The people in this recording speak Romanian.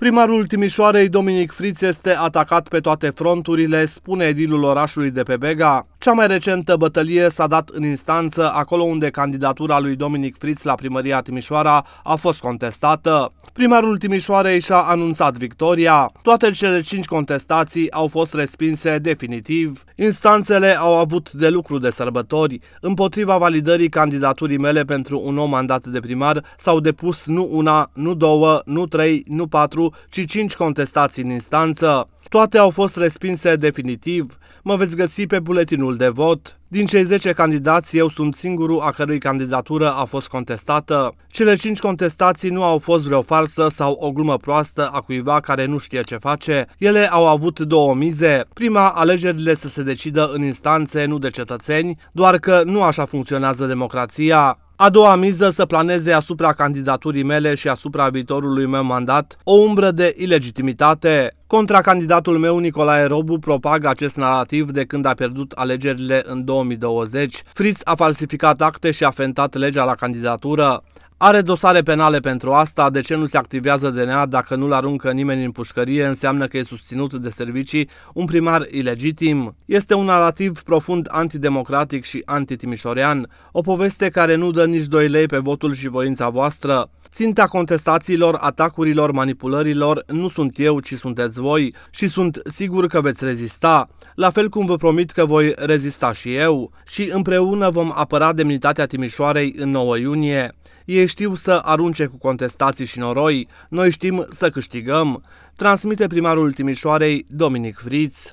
Primarul Timișoarei, Dominic Friț, este atacat pe toate fronturile, spune edilul orașului de pe Bega. Cea mai recentă bătălie s-a dat în instanță, acolo unde candidatura lui Dominic Friț la primăria Timișoara a fost contestată. Primarul Timișoarei și-a anunțat victoria. Toate cele cinci contestații au fost respinse definitiv. Instanțele au avut de lucru de sărbători. Împotriva validării candidaturii mele pentru un nou mandat de primar s-au depus nu una, nu două, nu trei, nu patru, ci cinci contestații în instanță. Toate au fost respinse definitiv. Mă veți găsi pe buletinul de vot. Din cei 10 candidați, eu sunt singurul a cărui candidatură a fost contestată. Cele 5 contestații nu au fost vreo farsă sau o glumă proastă a cuiva care nu știe ce face. Ele au avut două mize. Prima, alegerile să se decidă în instanțe, nu de cetățeni, doar că nu așa funcționează democrația. A doua miză să planeze asupra candidaturii mele și asupra viitorului meu mandat o umbră de ilegitimitate. Contracandidatul meu, Nicolae Robu, propagă acest narativ de când a pierdut alegerile în 2020. Fritz a falsificat acte și a fentat legea la candidatură. Are dosare penale pentru asta, de ce nu se activează DNA dacă nu-l aruncă nimeni în pușcărie, înseamnă că e susținut de servicii un primar ilegitim. Este un narativ profund antidemocratic și antitimișorean, o poveste care nu dă nici doi lei pe votul și voința voastră. Ținta contestațiilor, atacurilor, manipulărilor nu sunt eu, ci sunteți voi și sunt sigur că veți rezista, la fel cum vă promit că voi rezista și eu și împreună vom apăra demnitatea Timișoarei în 9 iunie. Ei știu să arunce cu contestații și noroi, noi știm să câștigăm, transmite primarul Timișoarei Dominic Friț.